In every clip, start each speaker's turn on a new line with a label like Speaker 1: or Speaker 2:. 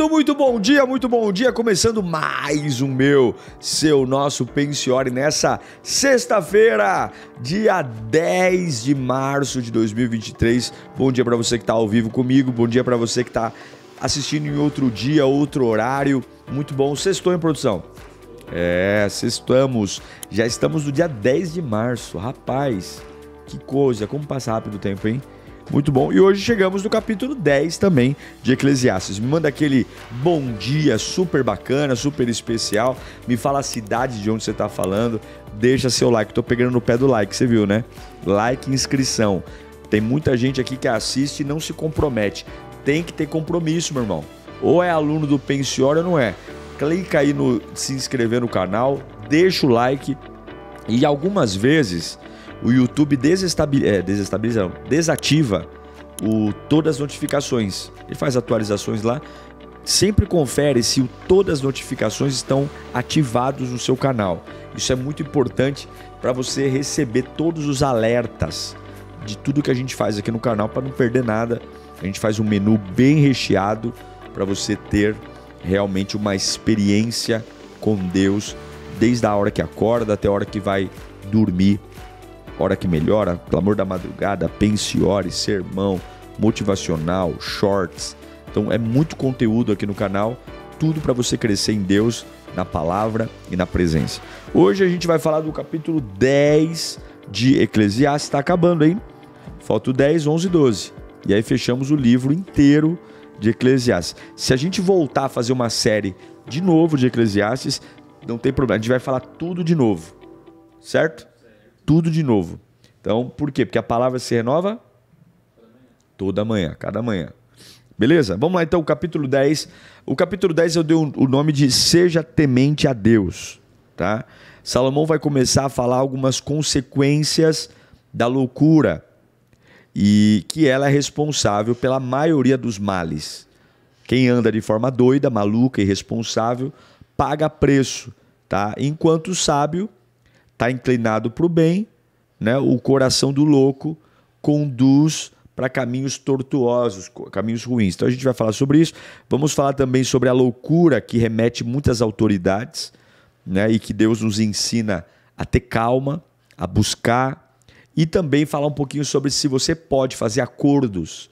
Speaker 1: Muito, muito bom dia, muito bom dia. Começando mais um meu, seu nosso Pensiore nessa sexta-feira, dia 10 de março de 2023. Bom dia para você que está ao vivo comigo, bom dia para você que está assistindo em outro dia, outro horário. Muito bom. Sextou em produção. É, sextamos. Já estamos no dia 10 de março. Rapaz, que coisa, como passa rápido o tempo, hein? Muito bom. E hoje chegamos no capítulo 10 também de Eclesiastes. Me manda aquele bom dia super bacana, super especial. Me fala a cidade de onde você está falando. Deixa seu like. Tô pegando no pé do like, você viu, né? Like inscrição. Tem muita gente aqui que assiste e não se compromete. Tem que ter compromisso, meu irmão. Ou é aluno do Pensiora ou não é. Clica aí no se inscrever no canal, deixa o like e algumas vezes o YouTube desestabiliza, é, desestabiliza não, desativa o, todas as notificações. Ele faz atualizações lá. Sempre confere se o, todas as notificações estão ativados no seu canal. Isso é muito importante para você receber todos os alertas de tudo que a gente faz aqui no canal para não perder nada. A gente faz um menu bem recheado para você ter realmente uma experiência com Deus desde a hora que acorda até a hora que vai dormir Hora que Melhora, Clamor da Madrugada, Pense Ore, Sermão, Motivacional, Shorts. Então é muito conteúdo aqui no canal, tudo para você crescer em Deus, na palavra e na presença. Hoje a gente vai falar do capítulo 10 de Eclesiastes, está acabando, hein? Falta o 10, 11 e 12. E aí fechamos o livro inteiro de Eclesiastes. Se a gente voltar a fazer uma série de novo de Eclesiastes, não tem problema, a gente vai falar tudo de novo, certo? tudo de novo. Então, por quê? Porque a palavra se renova toda manhã, cada manhã. Beleza? Vamos lá então, o capítulo 10. O capítulo 10 eu dei o nome de Seja Temente a Deus, tá? Salomão vai começar a falar algumas consequências da loucura e que ela é responsável pela maioria dos males. Quem anda de forma doida, maluca, irresponsável, paga preço, tá? Enquanto o sábio está inclinado para o bem, né? o coração do louco conduz para caminhos tortuosos, caminhos ruins. Então a gente vai falar sobre isso. Vamos falar também sobre a loucura que remete muitas autoridades, né? E que Deus nos ensina a ter calma, a buscar e também falar um pouquinho sobre se você pode fazer acordos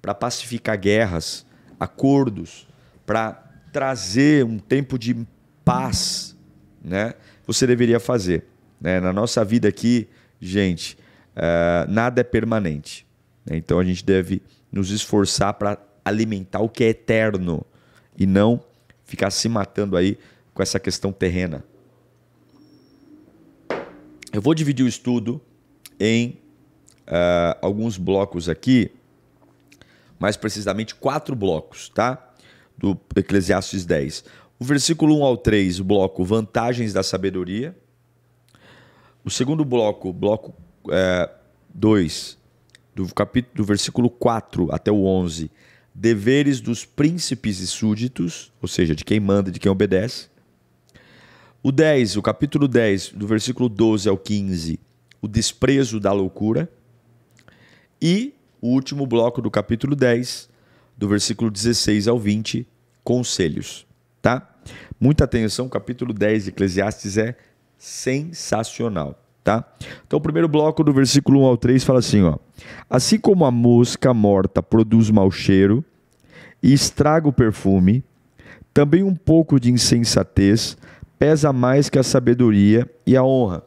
Speaker 1: para pacificar guerras, acordos para trazer um tempo de paz, né? Você deveria fazer. Né? Na nossa vida aqui, gente, uh, nada é permanente. Né? Então a gente deve nos esforçar para alimentar o que é eterno e não ficar se matando aí com essa questão terrena. Eu vou dividir o estudo em uh, alguns blocos aqui, mais precisamente quatro blocos, tá? Do Eclesiastes 10. O versículo 1 ao 3, o bloco Vantagens da Sabedoria. O segundo bloco, bloco 2, é, do capítulo do versículo 4 até o 11, deveres dos príncipes e súditos, ou seja, de quem manda, de quem obedece. O 10, o capítulo 10, do versículo 12 ao 15, o desprezo da loucura. E o último bloco do capítulo 10, do versículo 16 ao 20, conselhos, tá? Muita atenção, capítulo 10 de Eclesiastes é sensacional, tá? Então, o primeiro bloco do versículo 1 ao 3 fala assim, ó: Assim como a mosca morta produz mau cheiro e estraga o perfume, também um pouco de insensatez pesa mais que a sabedoria e a honra.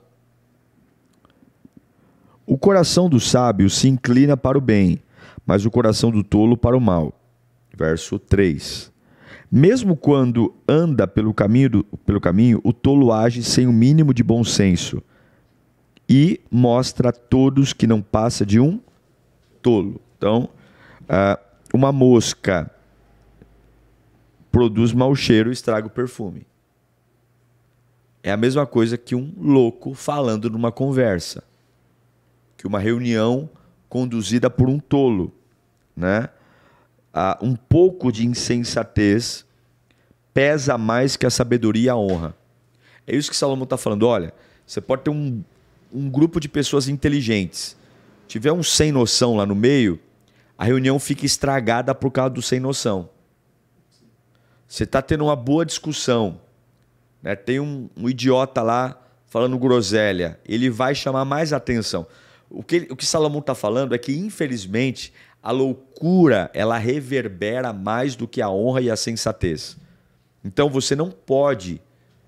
Speaker 1: O coração do sábio se inclina para o bem, mas o coração do tolo para o mal. Verso 3. Mesmo quando anda pelo caminho, do, pelo caminho, o tolo age sem o mínimo de bom senso e mostra a todos que não passa de um tolo. Então, ah, uma mosca produz mau cheiro e estraga o perfume. É a mesma coisa que um louco falando numa conversa, que uma reunião conduzida por um tolo, né? ah, um pouco de insensatez pesa mais que a sabedoria e a honra. É isso que Salomão está falando. Olha, você pode ter um, um grupo de pessoas inteligentes. Tiver um sem noção lá no meio, a reunião fica estragada por causa do sem noção. Você está tendo uma boa discussão. Né? Tem um, um, idiota lá falando groselha. Ele vai chamar mais atenção. O que, o que Salomão está falando é que, infelizmente, a loucura ela reverbera mais do que a honra e a sensatez. Então você não pode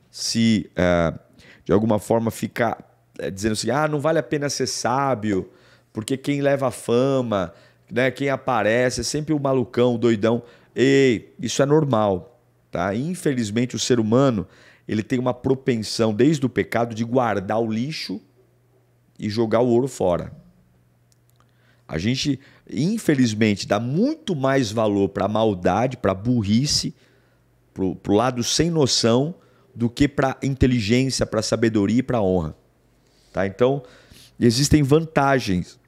Speaker 1: se uh, de alguma forma ficar eh, dizendo assim, ah, não vale a pena ser sábio, porque quem leva fama, né, quem aparece é sempre o malucão, o doidão. Ei, isso é normal, tá? Infelizmente o ser humano ele tem uma propensão desde o pecado de guardar o lixo e jogar o ouro fora. A gente, infelizmente, dá muito mais valor para maldade, para burrice, para o lado sem noção, do que para inteligência, para sabedoria e para honra. Tá? Então, existem vantagens,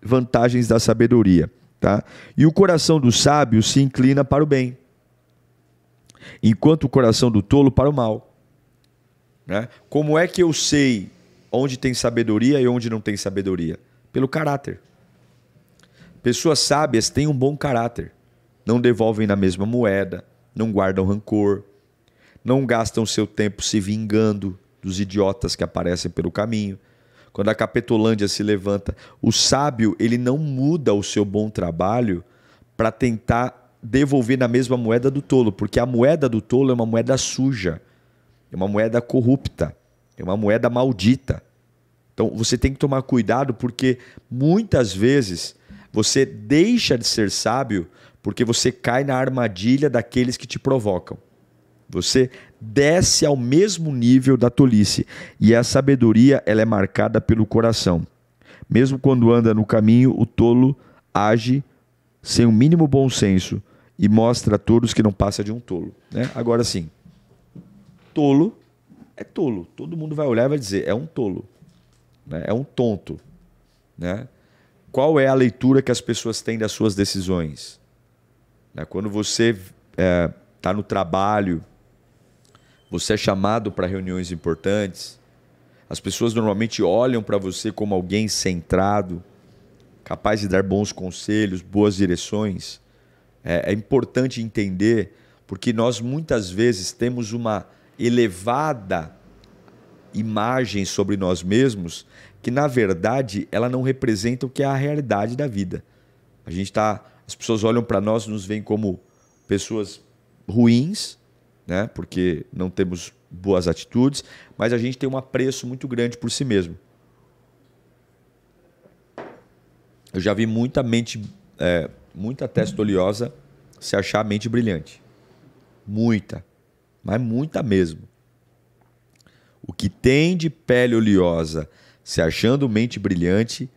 Speaker 1: vantagens da sabedoria. Tá? E o coração do sábio se inclina para o bem, enquanto o coração do tolo para o mal. Né? Como é que eu sei onde tem sabedoria e onde não tem sabedoria? Pelo caráter. Pessoas sábias têm um bom caráter, não devolvem na mesma moeda, não guardam rancor, não gastam seu tempo se vingando dos idiotas que aparecem pelo caminho. Quando a Capetolândia se levanta, o sábio ele não muda o seu bom trabalho para tentar devolver na mesma moeda do tolo, porque a moeda do tolo é uma moeda suja, é uma moeda corrupta, é uma moeda maldita. Então você tem que tomar cuidado porque muitas vezes você deixa de ser sábio porque você cai na armadilha daqueles que te provocam. Você desce ao mesmo nível da tolice e a sabedoria ela é marcada pelo coração. Mesmo quando anda no caminho, o tolo age sem o mínimo bom senso e mostra a todos que não passa de um tolo. Né? Agora sim, tolo é tolo. Todo mundo vai olhar e vai dizer é um tolo, né? é um tonto, né? qual é a leitura que as pessoas têm das suas decisões? Né? Quando você está é, tá no trabalho, você é chamado para reuniões importantes, as pessoas normalmente olham para você como alguém centrado, capaz de dar bons conselhos, boas direções. É, é importante entender, porque nós muitas vezes temos uma elevada imagem sobre nós mesmos que na verdade ela não representa o que é a realidade da vida. A gente tá, as pessoas olham para nós, nos veem como pessoas ruins, né? Porque não temos boas atitudes, mas a gente tem um apreço muito grande por si mesmo. Eu já vi muita mente, é, muita testa oleosa se achar mente brilhante. Muita, mas muita mesmo. O que tem de pele oleosa se achando mente brilhante,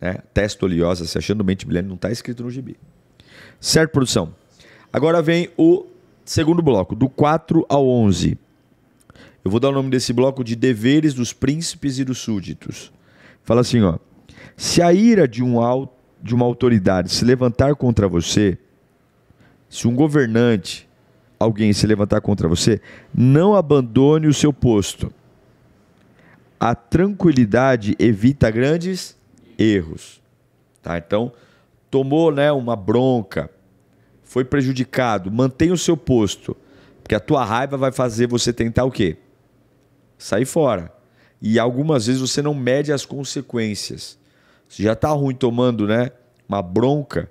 Speaker 1: né? testa oleosa, se achando mente brilhante, não está escrito no gibi. Certo, produção? Agora vem o segundo bloco, do 4 ao 11. Eu vou dar o nome desse bloco de deveres dos príncipes e dos súditos. Fala assim, ó. Se a ira de, um, de uma autoridade se levantar contra você, se um governante, alguém se levantar contra você, não abandone o seu posto a tranquilidade evita grandes erros. Tá? Então, tomou né, uma bronca, foi prejudicado, mantenha o seu posto, porque a tua raiva vai fazer você tentar o quê? Sair fora. E algumas vezes você não mede as consequências. Você já está ruim tomando né, uma bronca,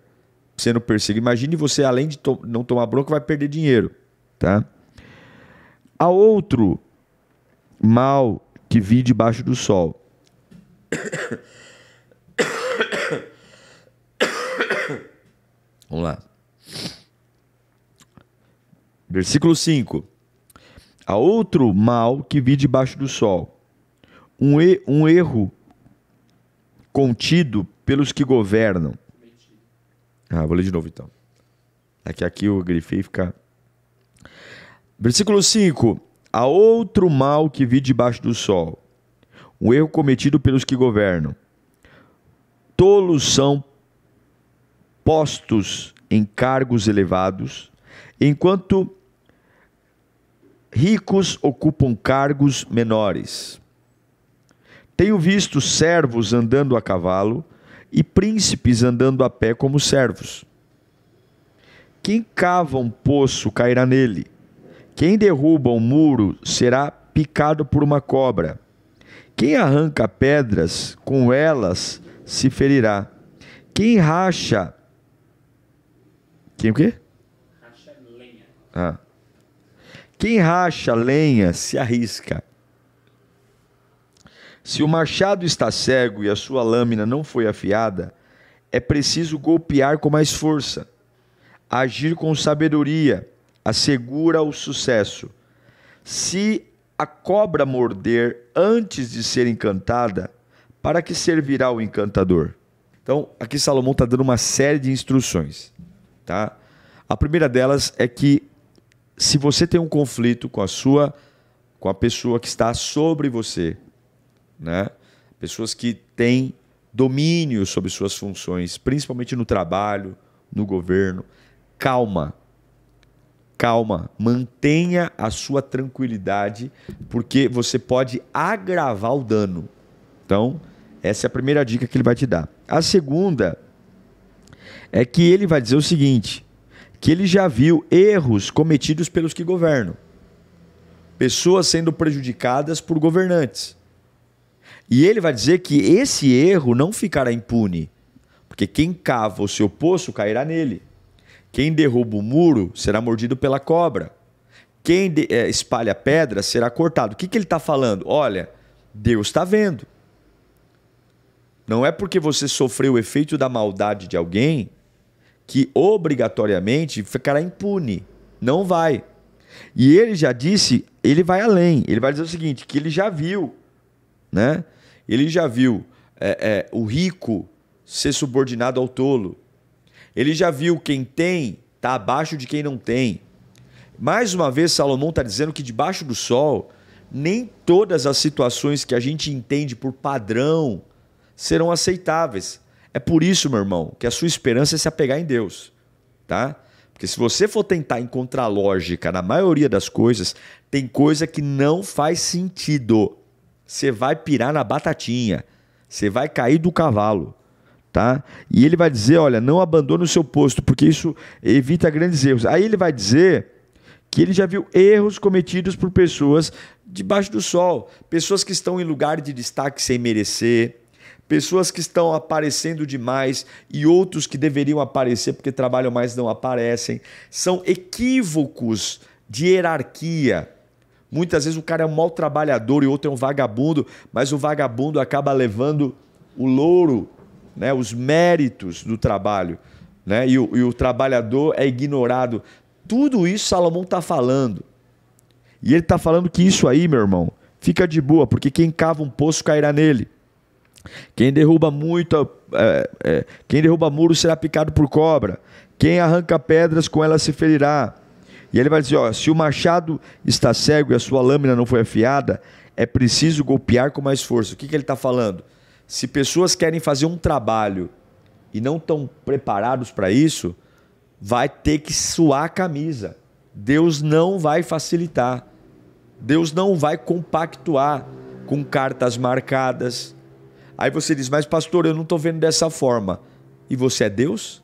Speaker 1: sendo perseguido. Imagine você, além de to não tomar bronca, vai perder dinheiro. Tá? A outro mal que vi debaixo do sol. Vamos lá. Versículo 5. Há outro mal que vi debaixo do sol. Um, e, um erro contido pelos que governam. Ah, vou ler de novo então. É que aqui eu grifei fica. Versículo 5. Há outro mal que vi debaixo do sol, um erro cometido pelos que governam. Tolos são postos em cargos elevados, enquanto ricos ocupam cargos menores. Tenho visto servos andando a cavalo e príncipes andando a pé como servos. Quem cava um poço cairá nele, quem derruba um muro será picado por uma cobra. Quem arranca pedras, com elas se ferirá. Quem racha. Quem o quê? Racha lenha. Ah. Quem racha lenha se arrisca. Se o machado está cego e a sua lâmina não foi afiada, é preciso golpear com mais força, agir com sabedoria assegura o sucesso. Se a cobra morder antes de ser encantada, para que servirá o encantador? Então, aqui Salomão está dando uma série de instruções. Tá? A primeira delas é que se você tem um conflito com a sua, com a pessoa que está sobre você, né? pessoas que têm domínio sobre suas funções, principalmente no trabalho, no governo, calma, calma, mantenha a sua tranquilidade, porque você pode agravar o dano. Então, essa é a primeira dica que ele vai te dar. A segunda é que ele vai dizer o seguinte: que ele já viu erros cometidos pelos que governam, pessoas sendo prejudicadas por governantes. E ele vai dizer que esse erro não ficará impune, porque quem cava o seu poço cairá nele. Quem derruba o muro será mordido pela cobra. Quem de, é, espalha pedra será cortado. O que, que ele está falando? Olha, Deus está vendo. Não é porque você sofreu o efeito da maldade de alguém que obrigatoriamente ficará impune. Não vai. E ele já disse, ele vai além. Ele vai dizer o seguinte: que ele já viu, né? Ele já viu é, é, o rico ser subordinado ao tolo. Ele já viu quem tem está abaixo de quem não tem. Mais uma vez, Salomão está dizendo que debaixo do sol, nem todas as situações que a gente entende por padrão serão aceitáveis. É por isso, meu irmão, que a sua esperança é se apegar em Deus, tá? Porque se você for tentar encontrar lógica na maioria das coisas, tem coisa que não faz sentido. Você vai pirar na batatinha, você vai cair do cavalo. Tá? E ele vai dizer: olha, não abandone o seu posto, porque isso evita grandes erros. Aí ele vai dizer que ele já viu erros cometidos por pessoas debaixo do sol, pessoas que estão em lugar de destaque sem merecer, pessoas que estão aparecendo demais e outros que deveriam aparecer porque trabalham mais não aparecem. São equívocos de hierarquia. Muitas vezes o cara é um mau trabalhador e outro é um vagabundo, mas o vagabundo acaba levando o louro né, os méritos do trabalho, né, e, o, e o trabalhador é ignorado. Tudo isso Salomão está falando. E ele está falando que isso aí, meu irmão, fica de boa, porque quem cava um poço cairá nele. Quem derruba muito, é, é, quem derruba muro será picado por cobra. Quem arranca pedras com ela se ferirá. E ele vai dizer: ó, se o machado está cego e a sua lâmina não foi afiada, é preciso golpear com mais força. O que, que ele está falando? Se pessoas querem fazer um trabalho e não estão preparados para isso, vai ter que suar a camisa. Deus não vai facilitar. Deus não vai compactuar com cartas marcadas. Aí você diz, mas pastor, eu não estou vendo dessa forma. E você é Deus?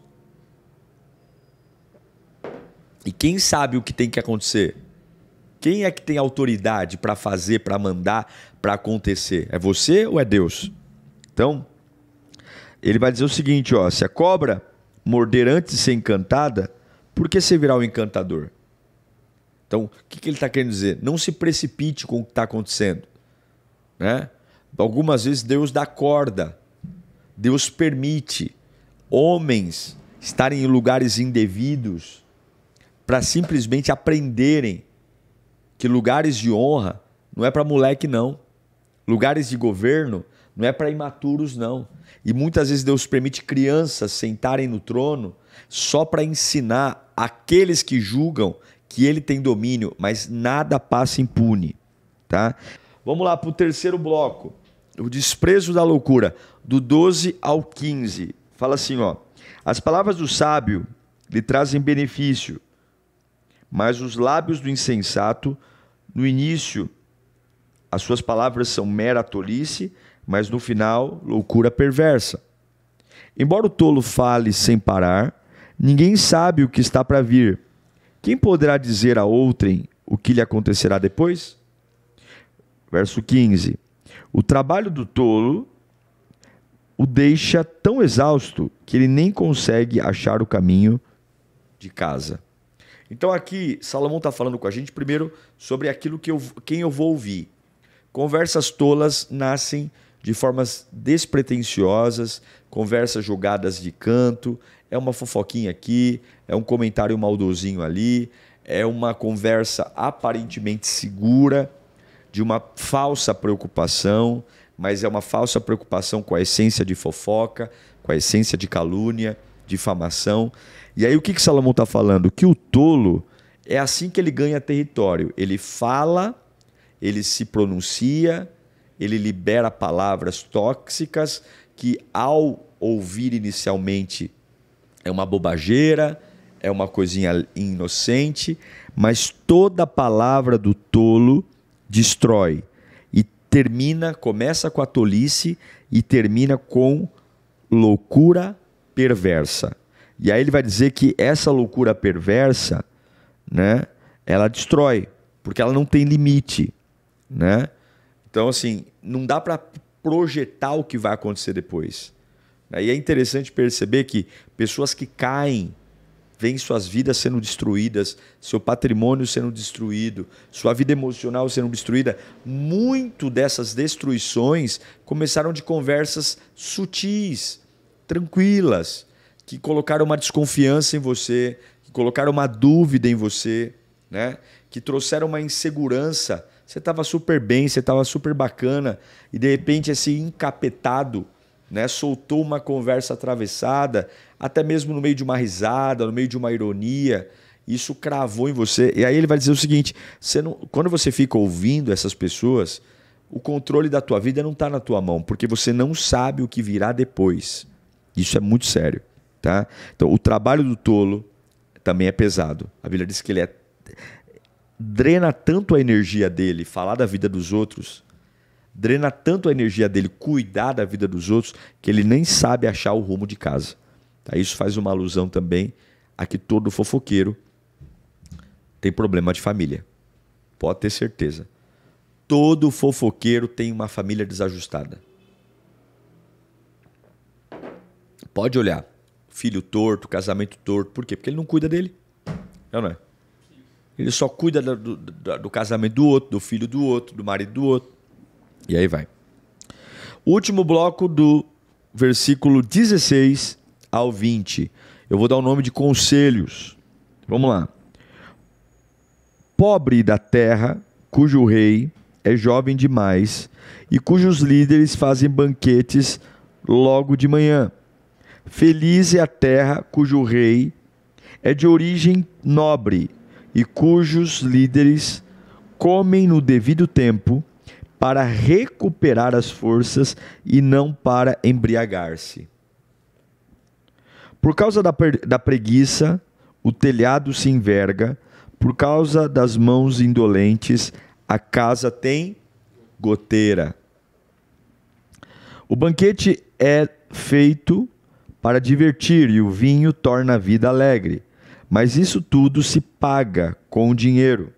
Speaker 1: E quem sabe o que tem que acontecer? Quem é que tem autoridade para fazer, para mandar, para acontecer? É você ou é Deus? Então, ele vai dizer o seguinte: ó, se a cobra morder antes de ser encantada, por que você virá o um encantador? Então, o que, que ele está querendo dizer? Não se precipite com o que está acontecendo. Né? Algumas vezes Deus dá corda, Deus permite homens estarem em lugares indevidos para simplesmente aprenderem que lugares de honra não é para moleque, não. Lugares de governo não é para imaturos, não. E muitas vezes Deus permite crianças sentarem no trono só para ensinar aqueles que julgam que ele tem domínio, mas nada passa impune, tá? Vamos lá para o terceiro bloco. O desprezo da loucura, do 12 ao 15. Fala assim, ó. As palavras do sábio lhe trazem benefício, mas os lábios do insensato, no início, as suas palavras são mera tolice, mas no final, loucura perversa. Embora o tolo fale sem parar, ninguém sabe o que está para vir. Quem poderá dizer a outrem o que lhe acontecerá depois? Verso 15. O trabalho do tolo o deixa tão exausto que ele nem consegue achar o caminho de casa. Então aqui Salomão está falando com a gente primeiro sobre aquilo que eu, quem eu vou ouvir. Conversas tolas nascem de formas despretensiosas, conversas jogadas de canto, é uma fofoquinha aqui, é um comentário maldozinho ali, é uma conversa aparentemente segura, de uma falsa preocupação, mas é uma falsa preocupação com a essência de fofoca, com a essência de calúnia, difamação. E aí o que, que Salomão está falando? Que o tolo é assim que ele ganha território. Ele fala, ele se pronuncia, ele libera palavras tóxicas que, ao ouvir inicialmente, é uma bobageira, é uma coisinha inocente, mas toda palavra do tolo destrói e termina, começa com a tolice e termina com loucura perversa. E aí ele vai dizer que essa loucura perversa, né, ela destrói, porque ela não tem limite, né? Então, assim, não dá para projetar o que vai acontecer depois. Né? E é interessante perceber que pessoas que caem veem suas vidas sendo destruídas, seu patrimônio sendo destruído, sua vida emocional sendo destruída. Muito dessas destruições começaram de conversas sutis, tranquilas, que colocaram uma desconfiança em você, que colocaram uma dúvida em você, né? que trouxeram uma insegurança você estava super bem, você estava super bacana, e de repente esse encapetado né, soltou uma conversa atravessada, até mesmo no meio de uma risada, no meio de uma ironia. Isso cravou em você. E aí ele vai dizer o seguinte: você não, quando você fica ouvindo essas pessoas, o controle da tua vida não está na tua mão, porque você não sabe o que virá depois. Isso é muito sério, tá? Então, o trabalho do tolo também é pesado. A Bíblia diz que ele é drena tanto a energia dele falar da vida dos outros, drena tanto a energia dele cuidar da vida dos outros, que ele nem sabe achar o rumo de casa. Tá? Isso faz uma alusão também a que todo fofoqueiro tem problema de família. Pode ter certeza. Todo fofoqueiro tem uma família desajustada. Pode olhar. Filho torto, casamento torto. Por quê? Porque ele não cuida dele. É ou não é? Ele só cuida do, do, do, casamento do outro, do filho do outro, do marido do outro. E aí vai. Último bloco do versículo 16 ao 20. Eu vou dar o nome de conselhos. Vamos lá. Pobre da terra, cujo rei é jovem demais e cujos líderes fazem banquetes logo de manhã. Feliz é a terra cujo rei é de origem nobre e cujos líderes comem no devido tempo para recuperar as forças e não para embriagar-se. Por causa da, da preguiça, o telhado se enverga, por causa das mãos indolentes, a casa tem goteira. O banquete é feito para divertir e o vinho torna a vida alegre. Mas isso tudo se paga com dinheiro.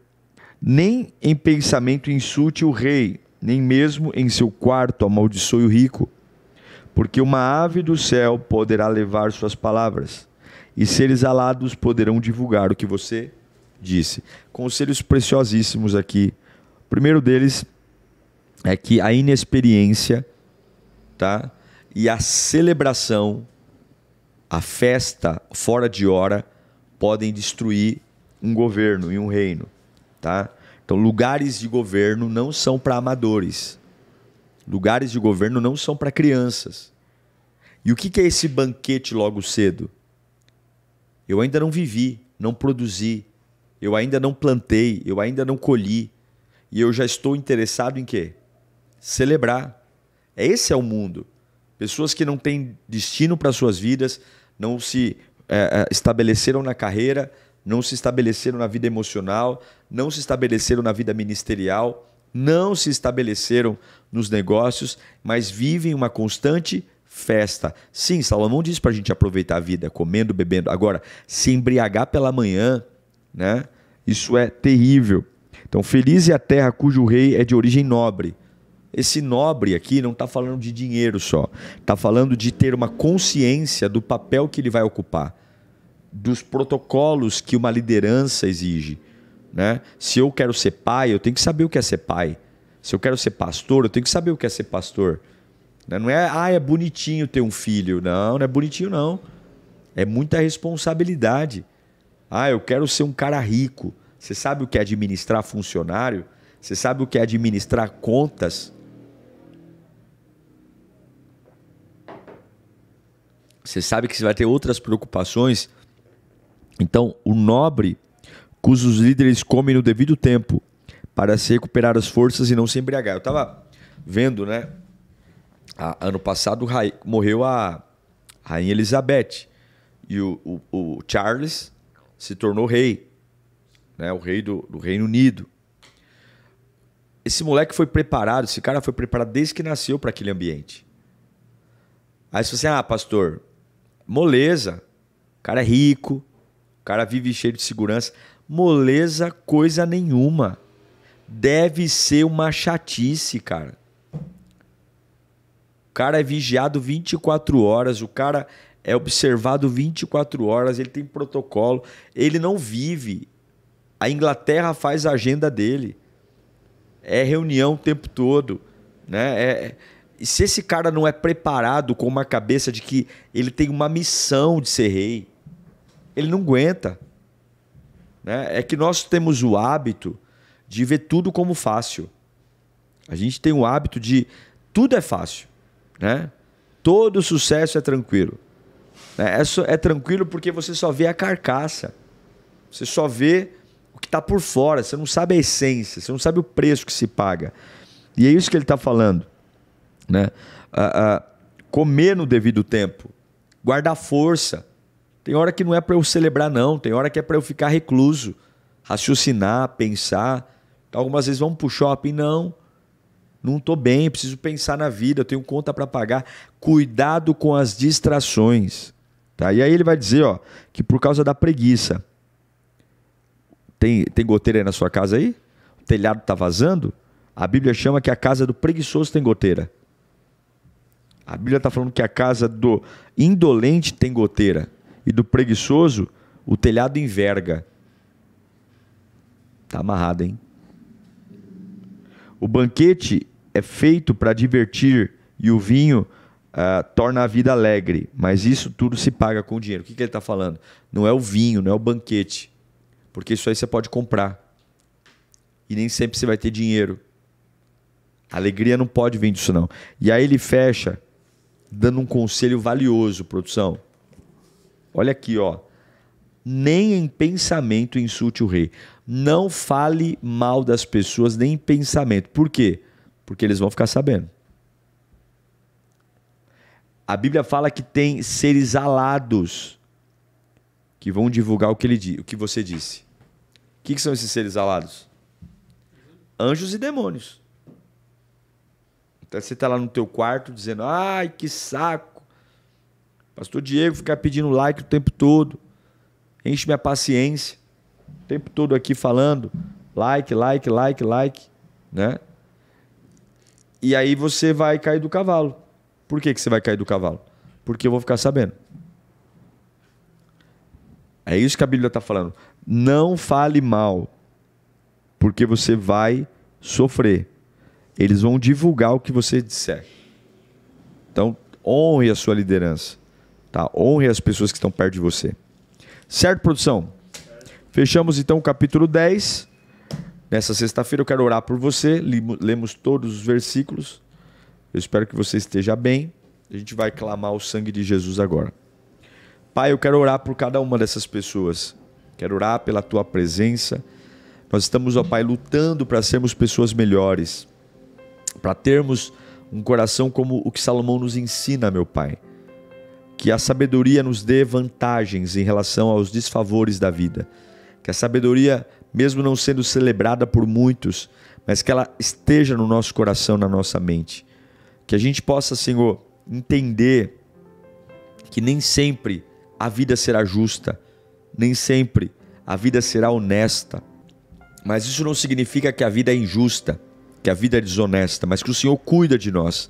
Speaker 1: Nem em pensamento insulte o rei, nem mesmo em seu quarto amaldiçoe o rico, porque uma ave do céu poderá levar suas palavras, e seres alados poderão divulgar o que você disse. Conselhos preciosíssimos aqui. O primeiro deles é que a inexperiência, tá? E a celebração, a festa fora de hora, podem destruir um governo e um reino, tá? Então, lugares de governo não são para amadores. Lugares de governo não são para crianças. E o que é esse banquete logo cedo? Eu ainda não vivi, não produzi, eu ainda não plantei, eu ainda não colhi. E eu já estou interessado em quê? Celebrar. Esse é o mundo. Pessoas que não têm destino para suas vidas, não se é, é, estabeleceram na carreira, não se estabeleceram na vida emocional, não se estabeleceram na vida ministerial, não se estabeleceram nos negócios, mas vivem uma constante festa. Sim, Salomão diz para a gente aproveitar a vida, comendo, bebendo. Agora, se embriagar pela manhã, né? Isso é terrível. Então, feliz é a terra cujo rei é de origem nobre esse nobre aqui não está falando de dinheiro só, está falando de ter uma consciência do papel que ele vai ocupar, dos protocolos que uma liderança exige. Né? Se eu quero ser pai, eu tenho que saber o que é ser pai. Se eu quero ser pastor, eu tenho que saber o que é ser pastor. Né? Não é, ah, é bonitinho ter um filho. Não, não é bonitinho, não. É muita responsabilidade. Ah, eu quero ser um cara rico. Você sabe o que é administrar funcionário? Você sabe o que é administrar contas? Você sabe que você vai ter outras preocupações. Então, o nobre, cujos líderes comem no devido tempo para se recuperar as forças e não se embriagar. Eu estava vendo, né? A, ano passado morreu a Rainha Elizabeth e o, o, o Charles se tornou rei, né? O rei do, do Reino Unido esse moleque foi preparado, esse cara foi preparado desde que nasceu para aquele ambiente. Aí você fala assim, ah, pastor, moleza. O cara é rico, o cara vive cheio de segurança. Moleza, coisa nenhuma. Deve ser uma chatice, cara. O cara é vigiado 24 horas, o cara é observado 24 horas, ele tem protocolo, ele não vive. A Inglaterra faz a agenda dele. É reunião o tempo todo, né? É, e se esse cara não é preparado com uma cabeça de que ele tem uma missão de ser rei, ele não aguenta. Né? É que nós temos o hábito de ver tudo como fácil. A gente tem o hábito de tudo é fácil, né? Todo sucesso é tranquilo. Né? É, só, é tranquilo porque você só vê a carcaça. Você só vê o que está por fora. Você não sabe a essência. Você não sabe o preço que se paga. E é isso que ele está falando né? comer no devido tempo, guardar força. Tem hora que não é para eu celebrar, não. Tem hora que é para eu ficar recluso, raciocinar, pensar. Então, algumas vezes vamos para o shopping, não. Não estou bem, preciso pensar na vida, eu tenho conta para pagar. Cuidado com as distrações. Tá? E aí ele vai dizer ó, que por causa da preguiça. Tem, tem goteira aí na sua casa aí? O telhado está vazando? A Bíblia chama que a casa do preguiçoso tem goteira. A Bíblia está falando que a casa do indolente tem goteira e do preguiçoso o telhado enverga. Está amarrado, hein? O banquete é feito para divertir e o vinho uh, torna a vida alegre, mas isso tudo se paga com dinheiro. O que, que ele está falando? Não é o vinho, não é o banquete, porque isso aí você pode comprar e nem sempre você vai ter dinheiro. A alegria não pode vir disso, não. E aí ele fecha dando um conselho valioso, produção. Olha aqui, ó. Nem em pensamento insulte o rei. Não fale mal das pessoas, nem em pensamento. Por quê? Porque eles vão ficar sabendo. A Bíblia fala que tem seres alados que vão divulgar o que, ele, o que você disse. O que, que são esses seres alados? Anjos e demônios. Tá, você está lá no teu quarto dizendo, ai, que saco. Pastor Diego ficar pedindo like o tempo todo. Enche minha paciência. O tempo todo aqui falando. Like, like, like, like. Né? E aí você vai cair do cavalo. Por que, que você vai cair do cavalo? Porque eu vou ficar sabendo. É isso que a Bíblia está falando. Não fale mal, porque você vai sofrer. Eles vão divulgar o que você disser. Então, honre a sua liderança. Tá? Honre as pessoas que estão perto de você. Certo, produção? Fechamos então o capítulo 10. Nessa sexta-feira eu quero orar por você. Lemos todos os versículos. Eu espero que você esteja bem. A gente vai clamar o sangue de Jesus agora. Pai, eu quero orar por cada uma dessas pessoas. Quero orar pela tua presença. Nós estamos, ó Pai, lutando para sermos pessoas melhores para termos um coração como o que Salomão nos ensina, meu Pai. Que a sabedoria nos dê vantagens em relação aos desfavores da vida. Que a sabedoria, mesmo não sendo celebrada por muitos, mas que ela esteja no nosso coração, na nossa mente. Que a gente possa, Senhor, entender que nem sempre a vida será justa, nem sempre a vida será honesta. Mas isso não significa que a vida é injusta que a vida é desonesta, mas que o Senhor cuida de nós.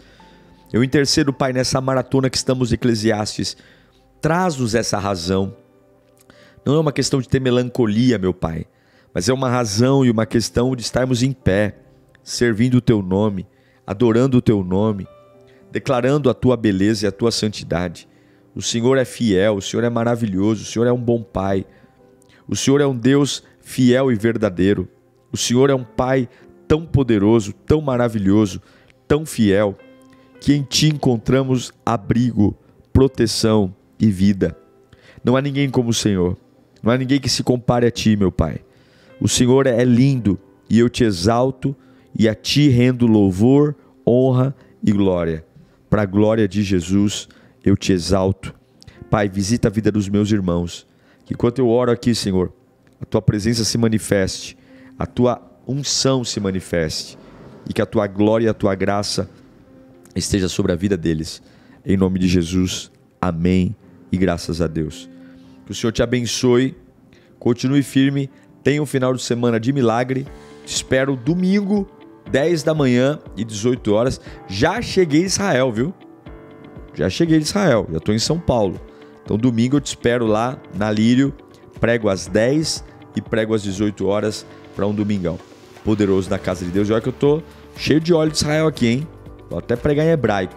Speaker 1: Eu intercedo, Pai, nessa maratona que estamos Eclesiastes. Traz-nos essa razão. Não é uma questão de ter melancolia, meu Pai, mas é uma razão e uma questão de estarmos em pé, servindo o Teu nome, adorando o Teu nome, declarando a Tua beleza e a Tua santidade. O Senhor é fiel, o Senhor é maravilhoso, o Senhor é um bom Pai. O Senhor é um Deus fiel e verdadeiro. O Senhor é um Pai tão poderoso, tão maravilhoso, tão fiel, que em ti encontramos abrigo, proteção e vida. Não há ninguém como o Senhor. Não há ninguém que se compare a ti, meu Pai. O Senhor é lindo e eu te exalto e a ti rendo louvor, honra e glória. Para a glória de Jesus, eu te exalto. Pai, visita a vida dos meus irmãos. Que enquanto eu oro aqui, Senhor, a tua presença se manifeste, a tua unção se manifeste e que a tua glória e a tua graça esteja sobre a vida deles. Em nome de Jesus, amém e graças a Deus. Que o Senhor te abençoe, continue firme, tenha um final de semana de milagre. Te espero domingo, 10 da manhã e 18 horas. Já cheguei em Israel, viu? Já cheguei em Israel, já estou em São Paulo. Então domingo eu te espero lá na Lírio, prego às 10 e prego às 18 horas para um domingão poderoso da casa de Deus. E olha que eu tô cheio de óleo de Israel aqui, hein? Vou até pregar em hebraico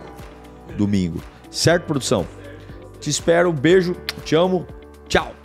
Speaker 1: domingo. Certo, produção? Te espero, um beijo, te amo, tchau!